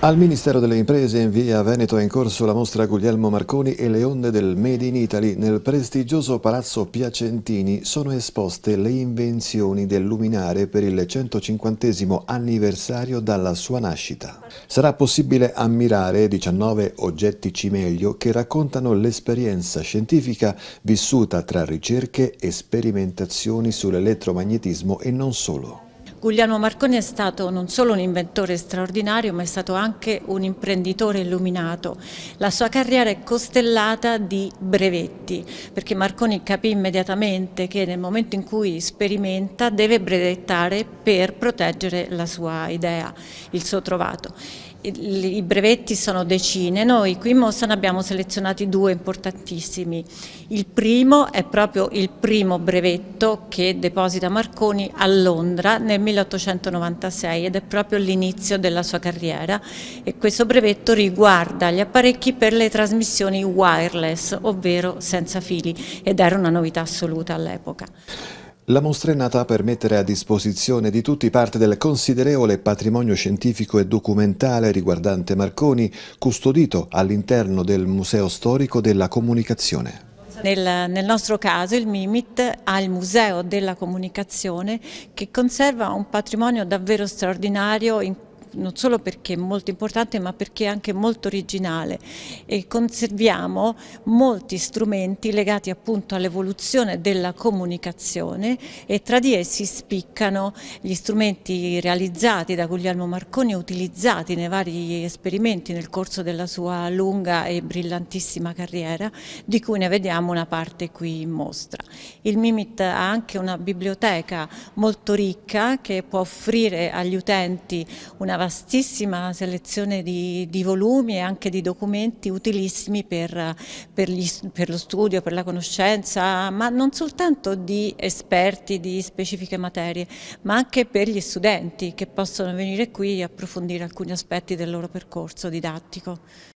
Al Ministero delle Imprese in via Veneto è in corso la mostra Guglielmo Marconi e le onde del Made in Italy. Nel prestigioso Palazzo Piacentini sono esposte le invenzioni del luminare per il 150 anniversario dalla sua nascita. Sarà possibile ammirare 19 oggetti cimelio che raccontano l'esperienza scientifica vissuta tra ricerche e sperimentazioni sull'elettromagnetismo e non solo. Guglielmo Marconi è stato non solo un inventore straordinario ma è stato anche un imprenditore illuminato. La sua carriera è costellata di brevetti perché Marconi capì immediatamente che nel momento in cui sperimenta deve brevettare per proteggere la sua idea, il suo trovato. I brevetti sono decine, noi qui in Mossa ne abbiamo selezionati due importantissimi. Il primo è proprio il primo brevetto che deposita Marconi a Londra nel 1896 ed è proprio l'inizio della sua carriera e questo brevetto riguarda gli apparecchi per le trasmissioni wireless, ovvero senza fili ed era una novità assoluta all'epoca. La mostra è nata per mettere a disposizione di tutti parte del considerevole patrimonio scientifico e documentale riguardante Marconi, custodito all'interno del Museo Storico della Comunicazione. Nel, nel, nostro caso il MIMIT ha il Museo della Comunicazione che conserva un patrimonio davvero straordinario in non solo perché è molto importante ma perché è anche molto originale e conserviamo molti strumenti legati appunto all'evoluzione della comunicazione e tra di essi spiccano gli strumenti realizzati da Guglielmo Marconi e utilizzati nei vari esperimenti nel corso della sua lunga e brillantissima carriera di cui ne vediamo una parte qui in mostra. Il Mimit ha anche una biblioteca molto ricca che può offrire agli utenti una vastissima selezione di, di volumi e anche di documenti utilissimi per, per, gli, per, lo studio, per la conoscenza, ma non soltanto di esperti di specifiche materie, ma anche per gli studenti che possono venire qui e approfondire alcuni aspetti del loro percorso didattico.